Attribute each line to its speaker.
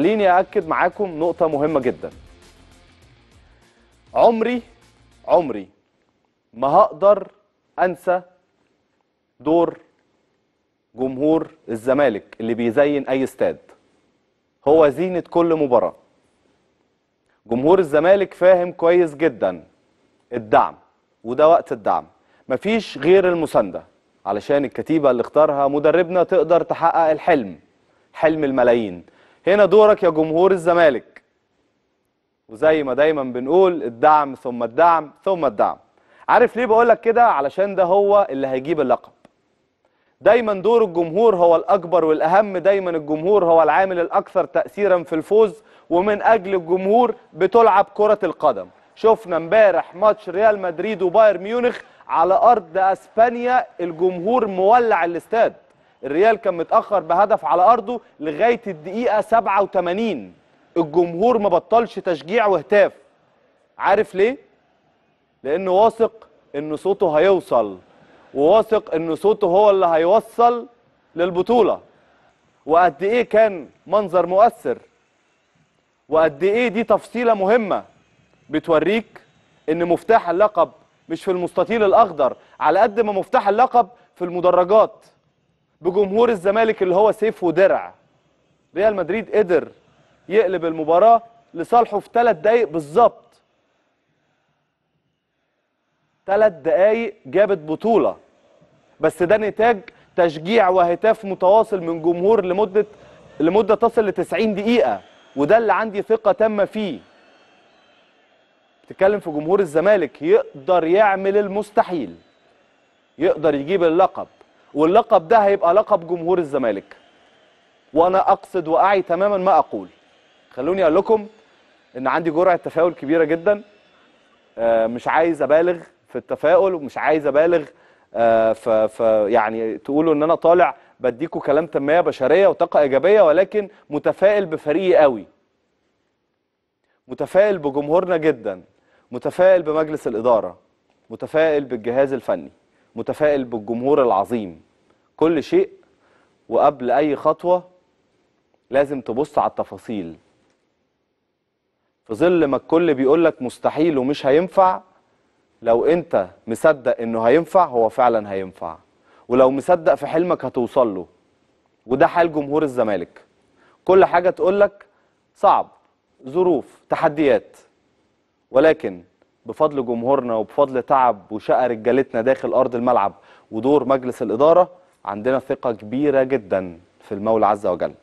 Speaker 1: خليني أأكد معاكم نقطة مهمة جدا عمري عمري ما هقدر أنسى دور جمهور الزمالك اللي بيزين أي استاد هو زينة كل مباراة جمهور الزمالك فاهم كويس جدا الدعم وده وقت الدعم مفيش غير المسانده علشان الكتيبه اللي اختارها مدربنا تقدر تحقق الحلم حلم الملايين هنا دورك يا جمهور الزمالك وزي ما دايما بنقول الدعم ثم الدعم ثم الدعم عارف ليه بقول لك كده علشان ده هو اللي هيجيب اللقب دايما دور الجمهور هو الأكبر والأهم دايما الجمهور هو العامل الأكثر تأثيرا في الفوز ومن أجل الجمهور بتلعب كرة القدم شفنا امبارح ماتش ريال مدريد وبايرن ميونخ على أرض أسبانيا الجمهور مولع الاستاد الريال كان متاخر بهدف على ارضه لغايه الدقيقه 87 الجمهور ما بطلش تشجيع وهتاف عارف ليه لانه واثق ان صوته هيوصل وواثق ان صوته هو اللي هيوصل للبطوله وقد ايه كان منظر مؤثر وقد ايه دي تفصيله مهمه بتوريك ان مفتاح اللقب مش في المستطيل الاخضر على قد ما مفتاح اللقب في المدرجات بجمهور الزمالك اللي هو سيف ودرع ريال مدريد قدر يقلب المباراة لصالحه في ثلاث دقايق بالظبط ثلاث دقايق جابت بطولة بس ده نتاج تشجيع وهتاف متواصل من جمهور لمدة لمدة تصل ل 90 دقيقة وده اللي عندي ثقة تامة فيه بتتكلم في جمهور الزمالك يقدر يعمل المستحيل يقدر يجيب اللقب واللقب ده هيبقى لقب جمهور الزمالك وانا اقصد واعي تماما ما اقول خلوني اقول لكم ان عندي جرعه تفاؤل كبيره جدا آه، مش عايز ابالغ في التفاؤل ومش عايز ابالغ آه، ف يعني تقولوا ان انا طالع بديكوا كلام تنميه بشريه وطاقه ايجابيه ولكن متفائل بفريقي قوي متفائل بجمهورنا جدا متفائل بمجلس الاداره متفائل بالجهاز الفني متفائل بالجمهور العظيم كل شيء وقبل أي خطوة لازم تبص على التفاصيل في ظل ما الكل بيقول لك مستحيل ومش هينفع لو انت مصدق انه هينفع هو فعلا هينفع ولو مصدق في حلمك هتوصل له وده حال جمهور الزمالك كل حاجة تقول لك صعب ظروف تحديات ولكن بفضل جمهورنا وبفضل تعب وشقى رجالتنا داخل ارض الملعب ودور مجلس الاداره عندنا ثقه كبيره جدا في المولى عز وجل